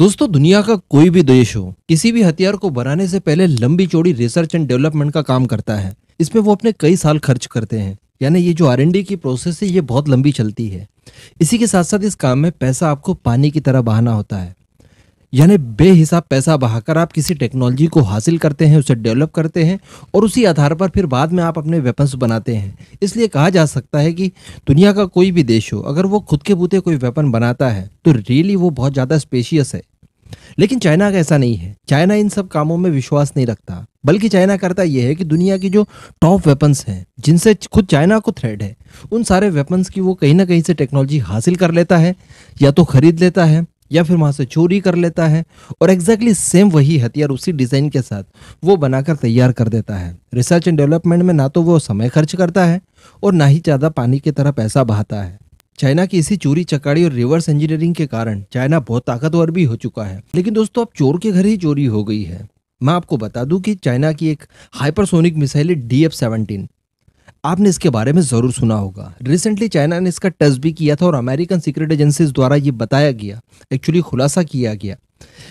दोस्तों दुनिया का कोई भी देश हो किसी भी हथियार को बनाने से पहले लंबी चौड़ी रिसर्च एंड डेवलपमेंट का काम करता है इसमें वो अपने कई साल खर्च करते हैं यानी ये जो आर की प्रोसेस है ये बहुत लंबी चलती है इसी के साथ साथ इस काम में पैसा आपको पानी की तरह बहाना होता है यानी बेहिसाब पैसा बहाकर आप किसी टेक्नोलॉजी को हासिल करते हैं उसे डेवलप करते हैं और उसी आधार पर फिर बाद में आप अपने वेपन्स बनाते हैं इसलिए कहा जा सकता है कि दुनिया का कोई भी देश हो अगर वो खुद के बूते कोई वेपन बनाता है तो रियली वो बहुत ज़्यादा स्पेशियस है लेकिन चाइना का ऐसा नहीं है चाइना इन सब कामों में विश्वास नहीं रखता बल्कि चाइना करता यह है कि दुनिया की जो टॉप वेपन्स हैं जिनसे खुद चाइना को थ्रेड है उन सारे वेपन्स की वो कहीं ना कहीं से टेक्नोलॉजी हासिल कर लेता है या तो खरीद लेता है या फिर वहाँ से चोरी कर लेता है और एग्जैक्टली सेम वही हथियार उसी डिज़ाइन के साथ वो बनाकर तैयार कर देता है रिसर्च एंड डेवलपमेंट में ना तो वो समय खर्च करता है और ना ही ज़्यादा पानी की तरह पैसा बहाता है चाइना की इसी चोरी चकाड़ी और रिवर्स इंजीनियरिंग के कारण चाइना बहुत ताकतवर भी हो चुका है लेकिन दोस्तों अब चोर के घर ही चोरी हो गई है मैं आपको बता दूं कि चाइना की एक hypersonic missile D F seventeen आपने इसके बारे में ज़रूर सुना होगा रिसेंटली चाइना ने इसका टेस्ट भी किया था और अमेरिकन सीक्रेट एजेंसीज द्वारा ये बताया गया एक्चुअली खुलासा किया गया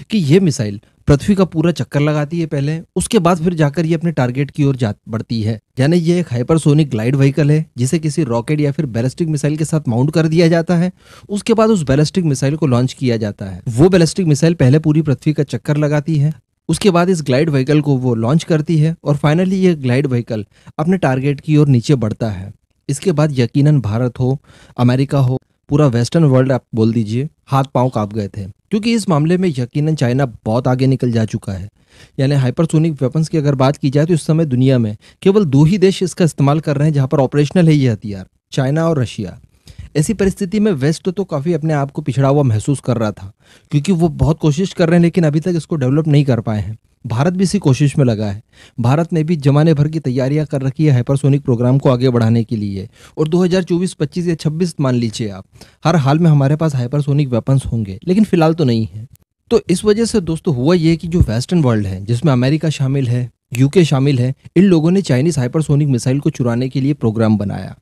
कि यह मिसाइल पृथ्वी का पूरा चक्कर लगाती है पहले उसके बाद फिर जाकर ये अपने टारगेट की ओर बढ़ती है यानी ये एक हाइपरसोनिक ग्लाइड व्हीकल है जिसे किसी रॉकेट या फिर बैलिस्टिक मिसाइल के साथ माउंट कर दिया जाता है उसके बाद उस बैलिस्टिक मिसाइल को लॉन्च किया जाता है वो बैलिस्टिक मिसाइल पहले पूरी पृथ्वी का चक्कर लगाती है उसके बाद इस ग्लाइड व्हीकल को वो लॉन्च करती है और फाइनली ये ग्लाइड व्हीकल अपने टारगेट की ओर नीचे बढ़ता है इसके बाद यकीनन भारत हो अमेरिका हो पूरा वेस्टर्न वर्ल्ड आप बोल दीजिए हाथ पांव काँप गए थे क्योंकि इस मामले में यकीनन चाइना बहुत आगे निकल जा चुका है यानी हाइपरसोनिक वेपन्स की अगर बात की जाए तो इस समय दुनिया में केवल दो ही देश इसका इस्तेमाल कर रहे हैं जहाँ पर ऑपरेशनल है ये हथियार चाइना और रशिया ऐसी परिस्थिति में वेस्ट तो काफ़ी अपने आप को पिछड़ा हुआ महसूस कर रहा था क्योंकि वो बहुत कोशिश कर रहे हैं लेकिन अभी तक इसको डेवलप नहीं कर पाए हैं भारत भी इसी कोशिश में लगा है भारत ने भी जमाने भर की तैयारियां कर रखी है हाइपरसोनिक प्रोग्राम को आगे बढ़ाने के लिए और 2024, 25 या 26 मान लीजिए आप हर हाल में हमारे पास हाइपरसोनिक वेपन्स होंगे लेकिन फिलहाल तो नहीं है तो इस वजह से दोस्तों हुआ ये कि जो वेस्टर्न वर्ल्ड है जिसमें अमेरिका शामिल है यूके शामिल है इन लोगों ने चाइनीज हाइपरसोनिक मिसाइल को चुराने के लिए प्रोग्राम बनाया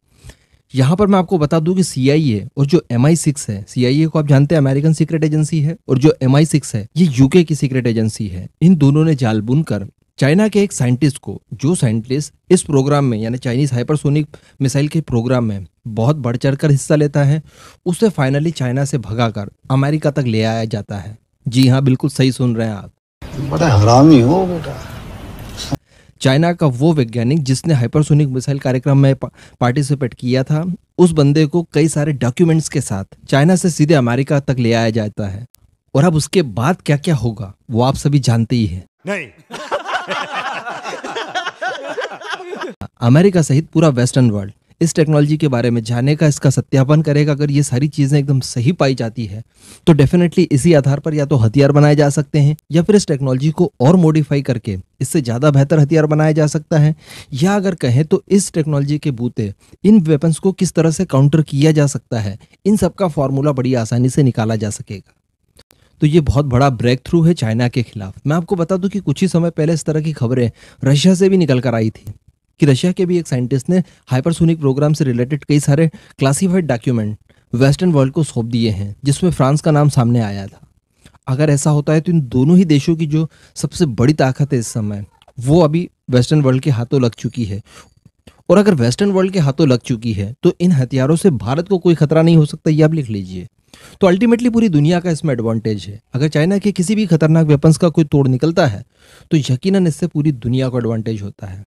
यहाँ पर मैं आपको बता दूं कि सीआईए और जो एम आई सिक्स है सीआईए को आप जानते हैं अमेरिकन सीक्रेट एजेंसी है और जो एम आई सिक्स है ये यूके की सीक्रेट एजेंसी है इन दोनों ने जाल बुन कर चाइना के एक साइंटिस्ट को जो साइंटिस्ट इस प्रोग्राम में यानी चाइनीज हाइपरसोनिक मिसाइल के प्रोग्राम में बहुत बढ़ चढ़ कर हिस्सा लेता है उसे फाइनली चाइना से भगा कर अमेरिका तक ले आया जाता है जी हाँ बिल्कुल सही सुन रहे हैं आप बड़ा हरामी हो बेटा चाइना का वो वैज्ञानिक जिसने हाइपरसोनिक मिसाइल कार्यक्रम में पार्टिसिपेट किया था उस बंदे को कई सारे डॉक्यूमेंट्स के साथ चाइना से सीधे अमेरिका तक ले आया जाता है और अब उसके बाद क्या क्या होगा वो आप सभी जानते ही है नहीं अमेरिका सहित पूरा वेस्टर्न वर्ल्ड इस टेक्नोलॉजी के बारे में जाने का इसका सत्यापन करेगा अगर ये सारी चीज़ें एकदम सही पाई जाती है तो डेफिनेटली इसी आधार पर या तो हथियार बनाए जा सकते हैं या फिर इस टेक्नोलॉजी को और मॉडिफाई करके इससे ज़्यादा बेहतर हथियार बनाया जा सकता है या अगर कहें तो इस टेक्नोलॉजी के बूते इन वेपन्स को किस तरह से काउंटर किया जा सकता है इन सब का फॉर्मूला बड़ी आसानी से निकाला जा सकेगा तो ये बहुत बड़ा ब्रेक थ्रू है चाइना के खिलाफ मैं आपको बता दूं कि कुछ ही समय पहले इस तरह की खबरें रशिया से भी निकल कर आई थी कि रशिया के भी एक साइंटिस्ट ने हाइपरसोनिक प्रोग्राम से रिलेटेड कई सारे क्लासीफाइड डॉक्यूमेंट वेस्टर्न वर्ल्ड को सौंप दिए हैं जिसमें फ्रांस का नाम सामने आया था अगर ऐसा होता है तो इन दोनों ही देशों की जो सबसे बड़ी ताकत है इस समय वो अभी वेस्टर्न वर्ल्ड के हाथों लग चुकी है और अगर वेस्टर्न वर्ल्ड के हाथों लग चुकी है तो इन हथियारों से भारत को कोई खतरा नहीं हो सकता ये आप लिख लीजिए तो अल्टीमेटली पूरी दुनिया का इसमें एडवांटेज है अगर चाइना के किसी भी खतरनाक वेपन्स का कोई तोड़ निकलता है तो यकीनन इससे पूरी दुनिया को एडवांटेज होता है